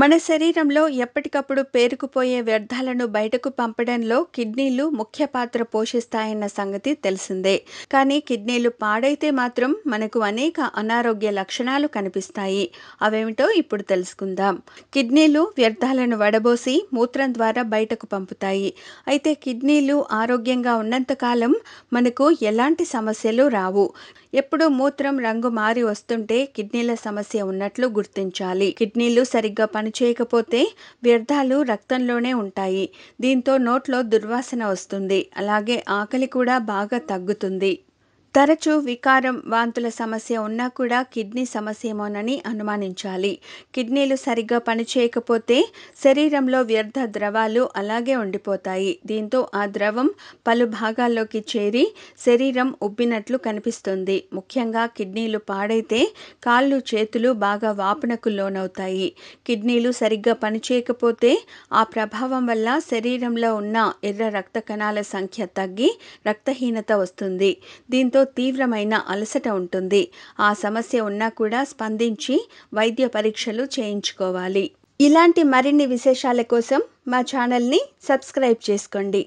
మన శరీరంలో ఎప్పటికప్పుడు పేరుకుపోయే వ్యర్థాలను బయటకు పంపడంలో కిడ్నీలు ముఖ్య పాత్ర పోషిస్తాయన్న సంగతి తెలిసిందే కానీ కిడ్నీలు పాడైతే మాత్రం మనకు అనేక అనారోగ్య లక్షణాలు కనిపిస్తాయి అవేమిటో ఇప్పుడు తెలుసుకుందాం కిడ్నీలు వ్యర్థాలను వడబోసి మూత్రం ద్వారా బయటకు పంపుతాయి అయితే కిడ్నీలు ఆరోగ్యంగా ఉన్నంతకాలం మనకు ఎలాంటి సమస్యలు రావు ఎప్పుడు మూత్రం రంగు మారి వస్తుంటే కిడ్నీల సమస్య ఉన్నట్లు గుర్తించాలి కిడ్నీలు సరిగ్గా పనిచేయకపోతే వ్యర్థాలు రక్తంలోనే ఉంటాయి దీంతో నోట్లో దుర్వాసన వస్తుంది అలాగే ఆకలి కూడా బాగా తగ్గుతుంది తరచూ వికారం వాంతుల సమస్య ఉన్నా కూడా కిడ్నీ ఏమోనని అనుమానించాలి కిడ్నీలు సరిగ్గా పనిచేయకపోతే శరీరంలో వ్యర్థ ద్రవాలు అలాగే ఉండిపోతాయి దీంతో ఆ ద్రవం పలు భాగాల్లోకి చేరి శరీరం ఉబ్బినట్లు కనిపిస్తుంది ముఖ్యంగా కిడ్నీలు పాడైతే కాళ్ళు చేతులు బాగా వాపనకు లోనవుతాయి కిడ్నీలు సరిగ్గా పనిచేయకపోతే ఆ ప్రభావం వల్ల శరీరంలో ఉన్న ఎర్ర రక్త కణాల సంఖ్య తగ్గి రక్తహీనత వస్తుంది దీంతో ఏదో తీవ్రమైన అలసట ఉంటుంది ఆ సమస్య ఉన్నా కూడా స్పందించి వైద్య పరీక్షలు చేయించుకోవాలి ఇలాంటి మరిన్ని విశేషాల కోసం మా ఛానల్ని సబ్స్క్రైబ్ చేసుకోండి